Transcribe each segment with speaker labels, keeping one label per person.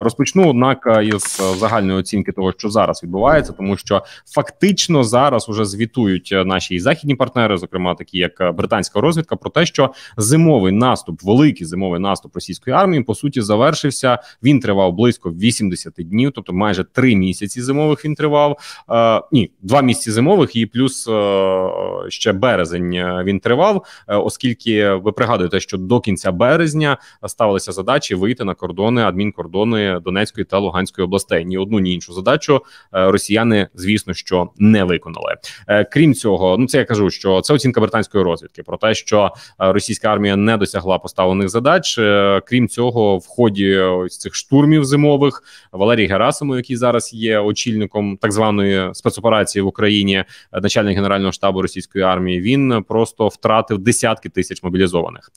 Speaker 1: Розпочну, однак, е, із е, загальної оцінки того, що зараз відбувається, тому що фактично зараз вже звітують е, наші західні партнери, зокрема такі як британська розвідка, про те, що зимовий наступ, великий зимовий наступ російської армії, по суті, завершився. Він тривав близько 80 днів, тобто майже три місяці зимових він тривав. Е, ні, два місяці зимових і плюс е, ще березень він тривав, оскільки ви пригадуєте, що до кінця березня ставилися задачі вийти на кордони адмінкордони. Донецької та Луганської областей. Ні одну, ні іншу задачу е, росіяни, звісно, що не виконали. Е, крім цього, ну це я кажу, що це оцінка британської розвідки про те, що е, російська армія не досягла поставлених задач. Крім цього, в ході ось цих штурмів зимових Валерій Герасимов, який зараз є очільником так званої спецоперації в Україні, начальник генерального штабу російської армії, він просто втратив десятки тисяч мобілізованих.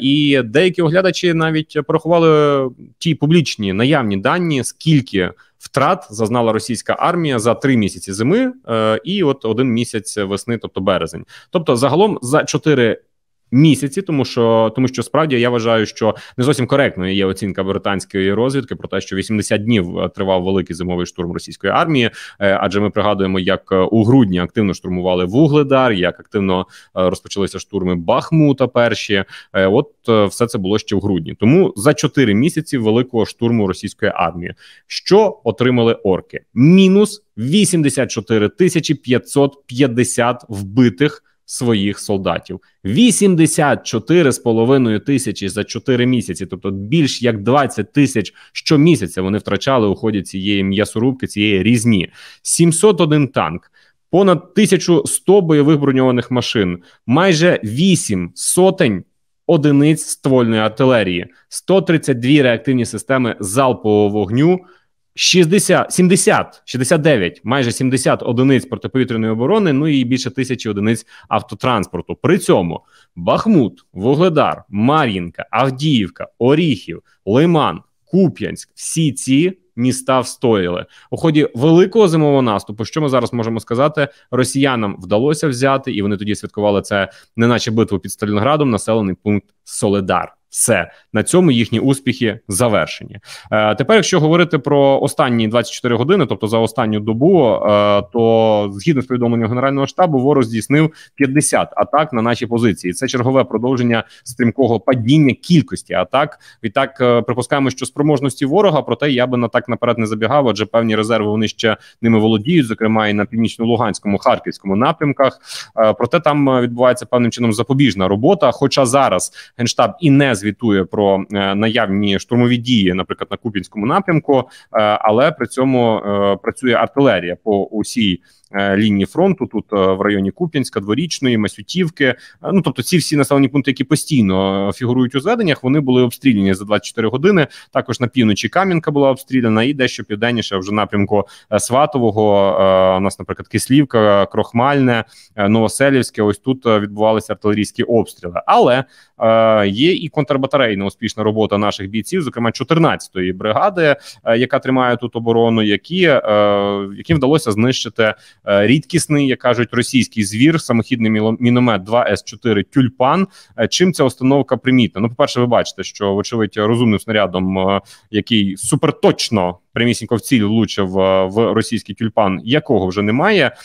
Speaker 1: І деякі оглядачі навіть порахували ті публічні наявні дані, скільки втрат зазнала російська армія за три місяці зими е, і от один місяць весни, тобто березень. Тобто, загалом за чотири місяці, тому що тому що справді я вважаю, що не зовсім коректною є оцінка британської розвідки про те, що 80 днів е, тривав великий зимовий штурм російської армії, е, адже ми пригадуємо, як е, у грудні активно штурмували Вугледар, як активно розпочалися штурми Бахмута. Перші, от все це було ще в грудні. Тому за 4 місяці великого штурму російської армії, що отримали орки, мінус 84 тисячі 550 вбитих своїх солдатів. 84,5 тисячі за 4 місяці, тобто більш як 20 тисяч щомісяця вони втрачали у ході цієї м'ясорубки, цієї різні. 701 танк. Понад 1100 бойових броньованих машин, майже 8 сотень одиниць ствольної артилерії, 132 реактивні системи залпового вогню, 60, 70, 69, майже 70 одиниць протиповітряної оборони, ну і більше тисячі одиниць автотранспорту. При цьому Бахмут, Вугледар, Мар'їнка, Авдіївка, Оріхів, Лиман, Куп'янськ всі ці міста встояли у ході великого зимового наступу. Що ми зараз можемо сказати, росіянам вдалося взяти, і вони тоді святкували це, неначе битву під Сталінградом, населений пункт Соледар. Все на цьому їхні успіхи завершені. Е, Тепер, якщо говорити про останні 24 години, тобто за останню добу, е, то згідно з повідомленням генерального штабу, ворог здійснив 50 атак на наші позиції. Це чергове продовження стрімкого падіння кількості атак. Відтак е, припускаємо, що спроможності ворога, проте я би на так наперед не забігав, адже певні резерви вони ще ними володіють, зокрема і на північно-луганському харківському напрямках. Е, проте там е, відбувається певним чином запобіжна робота. Хоча зараз генштаб і не звітує про е, наявні штурмові дії, наприклад, на Купінському напрямку, е, але при цьому е, працює артилерія по усій. Е, лінії фронту, тут е, в районі Куп'янська, Дворічної, Масютівки. Е, ну тобто, ці всі населені пункти, які постійно фігурують у зведеннях, вони були обстріляні за 24 години. Також на півночі Кам'янка була обстріляна, і дещо південніше вже напрямку Сватового. У нас, наприклад, Кислівка, Крохмальне, Новоселівське. Ось тут відбувалися артилерійські обстріли, але є і контрбатарейна успішна робота наших бійців, зокрема 14-ї бригади, яка тримає тут оборону, які яким вдалося знищити Е, рідкісний, як кажуть, російський звір, самохідний міномет 2С4 тюльпан. Е, чим ця установка примітна? Ну, по перше, ви бачите, що вочевидь розумним снарядом, е, який суперточно прямісінько в ціль влучив в російський тюльпан, якого вже немає.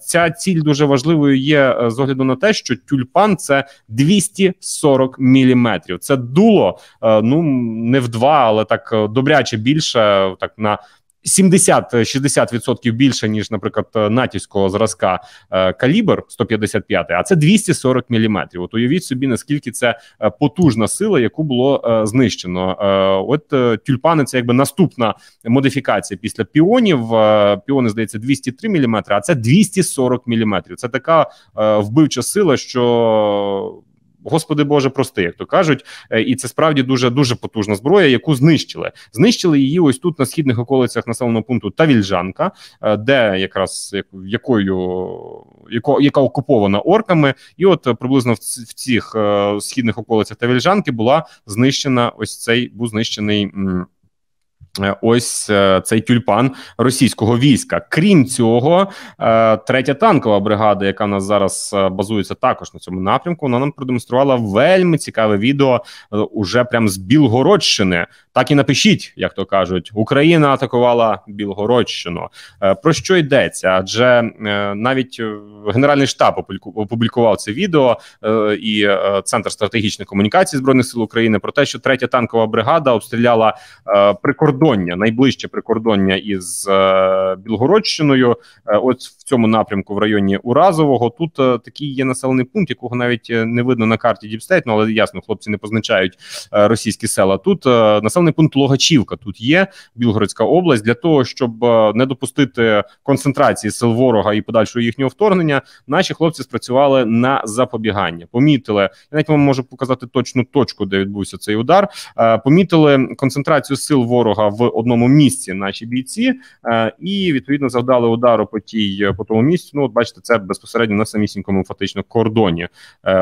Speaker 1: Ця ціль дуже важливою є з огляду на те, що тюльпан це 240 міліметрів. Це дуло ну не в два, але так добряче більше, так на 70-60% більше ніж, наприклад, натівського зразка е, калібр 155, а це 240 міліметрів. От уявіть собі, наскільки це е, потужна сила, яку було е, знищено. От тюльпани це якби наступна модифікація після піонів. Піони здається 203 мм, а це 240 мм. Це така вбивча сила, що. Господи Боже, прости, як то кажуть, е, і це справді дуже дуже потужна зброя, яку знищили. Знищили її ось тут на східних околицях населеного пункту Тавільжанка, е, де якраз якою яко, яка окупована орками, і от приблизно в цих е, східних околицях Тавільжанки була знищена ось цей був знищений. Е, ось е, цей тюльпан російського війська. Крім цього, е, третя танкова бригада, яка в нас зараз базується також на цьому напрямку, вона нам продемонструвала вельми цікаве відео уже прям з Білгородщини. Так і напишіть, як то кажуть, Україна атакувала Білгородщину. Е, про що йдеться? Адже е, навіть е, Генеральний штаб опублікував це відео і центр стратегічної комунікації збройних сил України про те, що третя танкова бригада обстріляла прикордоння найближче прикордоння із Білгородщиною. От в цьому напрямку в районі Уразового тут такий є населений пункт, якого навіть не видно на карті Діпстейтну, але ясно, хлопці не позначають російські села. Тут населений населений пункт Логачівка тут є Білгородська область для того, щоб е, не допустити концентрації сил ворога і подальшого їхнього вторгнення. Наші хлопці спрацювали на запобігання. Помітили я навіть вам можу показати точну точку, де відбувся цей удар. Е, помітили концентрацію сил ворога в одному місці. Наші бійці е, і відповідно завдали удару по тій по тому місці. Ну, от бачите, це безпосередньо на самісінькому фактично кордоні.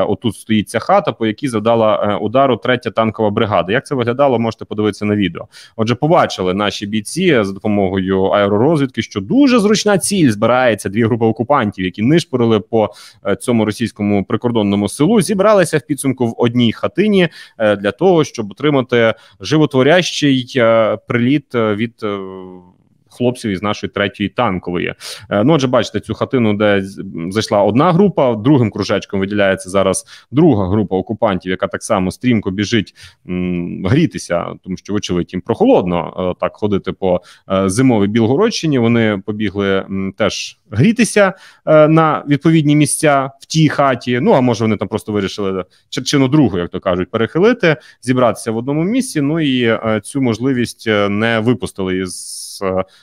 Speaker 1: Отут стоїть ця хата, по якій завдала удару третя танкова бригада. Як це виглядало? Можете подивитися це на відео. Отже, побачили наші бійці за допомогою аеророзвідки, що дуже зручна ціль збирається дві групи окупантів, які нишпорили по е, цьому російському прикордонному селу. Зібралися в підсумку в одній хатині е, для того, щоб отримати животворящий е, приліт від хлопців із нашої третьої танкової. Е, ну, отже, бачите цю хатину, де зайшла одна група. Другим кружечком виділяється зараз друга група окупантів, яка так само стрімко біжить м, грітися, тому що вочевидь їм прохолодно е, так ходити по е, зимовій Білгородщині. Вони побігли м, теж грітися е, на відповідні місця в тій хаті. Ну а може вони там просто вирішили черчину другу, як то кажуть, перехилити, зібратися в одному місці. Ну і е, цю можливість не випустили із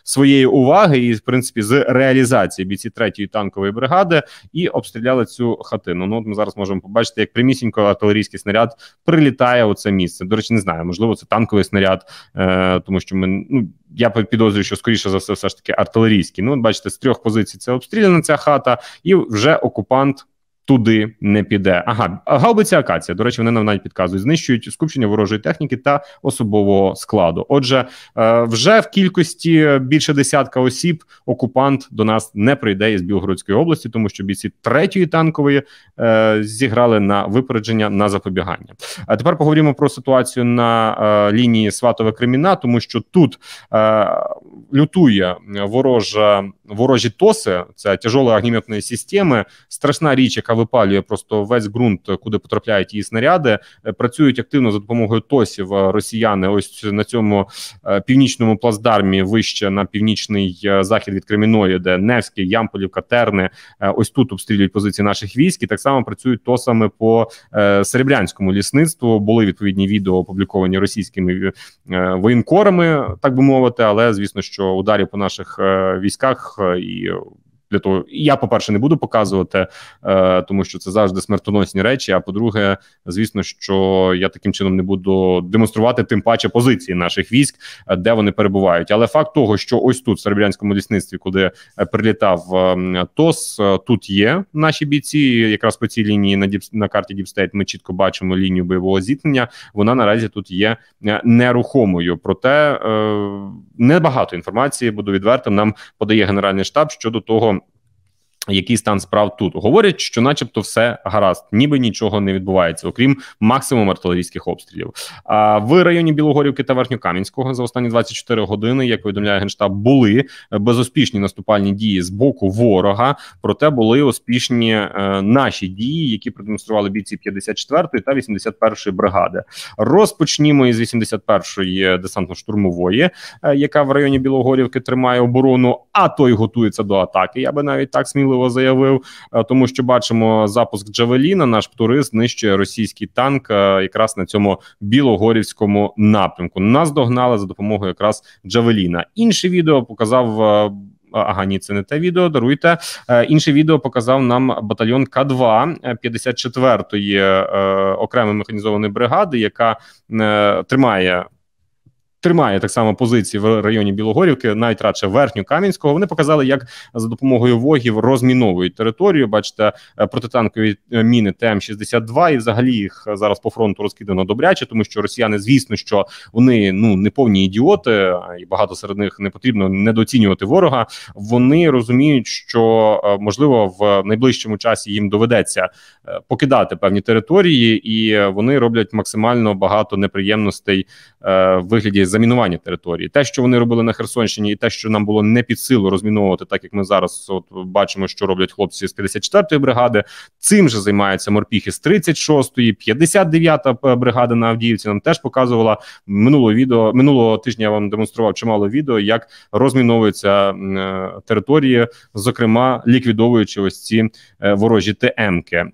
Speaker 1: своєї уваги і в принципі з реалізації бійці третьої танкової бригади і обстріляли цю хатину. Ну от ми зараз можемо побачити, як примісінько артилерійський снаряд прилітає у це місце. До речі, не знаю, можливо, це танковий снаряд, е, тому що ми ну. Я підозрюю, що скоріше за все, все ж таки артилерійський. Ну, бачите, з трьох позицій це обстріляна ця хата, і вже окупант туди не піде. Ага, гаубиця акація. До речі, вони нам навіть підказують, знищують скупчення ворожої техніки та особового складу. Отже, е, вже в кількості більше десятка осіб окупант до нас не прийде із Білгородської області, тому що бійці третьої танкової е, зіграли на випередження на запобігання. А тепер поговоримо про ситуацію на е, лінії Сватове Креміна, тому що тут лютує ворожа ворожі тоси, це тяжолої агніметної системи, страшна річ, яка випалює просто весь ґрунт, куди потрапляють її снаряди. Е, працюють активно за допомогою тосів е, росіяни. Ось на цьому е, північному плацдармі вище на північний захід від Креміної, де Невський, Ямполівка, Терни. Ось тут обстрілюють позиції наших військ. і Так само працюють тосами по серебрянському лісництву. Були відповідні відео опубліковані російськими воєнкорами, так би мовити, але звісно, що ударів по наших військах и для того я, по перше, не буду показувати, е, тому що це завжди смертоносні речі. А по-друге, звісно, що я таким чином не буду демонструвати тим паче позиції наших військ, е, де вони перебувають. Але факт того, що ось тут в серебрянському лісництві, куди е, прилітав ем, е, ТОС, тут є наші бійці. Якраз по цій лінії на діп, на карті Діпстейт ми чітко бачимо лінію бойового зіткнення. Вона наразі тут є е, нерухомою. Проте е, небагато інформації буду відвертим. Нам подає генеральний штаб щодо того. Який стан справ тут говорять, що, начебто, все гаразд, ніби нічого не відбувається, окрім максимум артилерійських обстрілів. А в районі Білогорівки та Верхньокам'янського за останні 24 години, як повідомляє генштаб, були безуспішні наступальні дії з боку ворога. Проте були успішні е, наші дії, які продемонстрували бійці 54-ї та 81-ї бригади. Розпочнімо із 81-ї десантно-штурмової, е, яка в районі Білогорівки тримає оборону, а той готується до атаки. Я би навіть так сміло сміливо заявив, е, тому що бачимо запуск Джавеліна. Наш турист знищує російський танк е, якраз на цьому білогорівському напрямку. Нас догнали за допомогою якраз Джавеліна. Інше відео показав. Е, ага, ні, це не те відео. Даруйте інше відео показав нам батальйон К-2 54-ї е, окремої механізованої бригади, яка е, тримає тримає так само позиції в районі Білогорівки, навіть радше верхню Кам'янського. Вони показали, як за допомогою вогів розміновують територію. Бачите, е, протитанкові е, міни ТМ-62 і взагалі їх зараз по фронту розкидано добряче, тому що росіяни, звісно, що вони ну не повні ідіоти, е, і багато серед них не потрібно недооцінювати ворога. Вони розуміють, що можливо в найближчому часі їм доведеться покидати певні території, і вони роблять максимально багато неприємностей в вигляді замінування території, те, що вони робили на Херсонщині, і те, що нам було не під силу розміновувати, так як ми зараз от бачимо, що роблять хлопці з 54-ї бригади. Цим же займаються морпіхи з 36-ї, 59-та бригада на Авдіївці. Нам теж показувала минуло відео минулого тижня. Я вам демонстрував чимало відео, як розміновуються е, території, зокрема ліквідовуючи ось ці е, ворожі ТМки.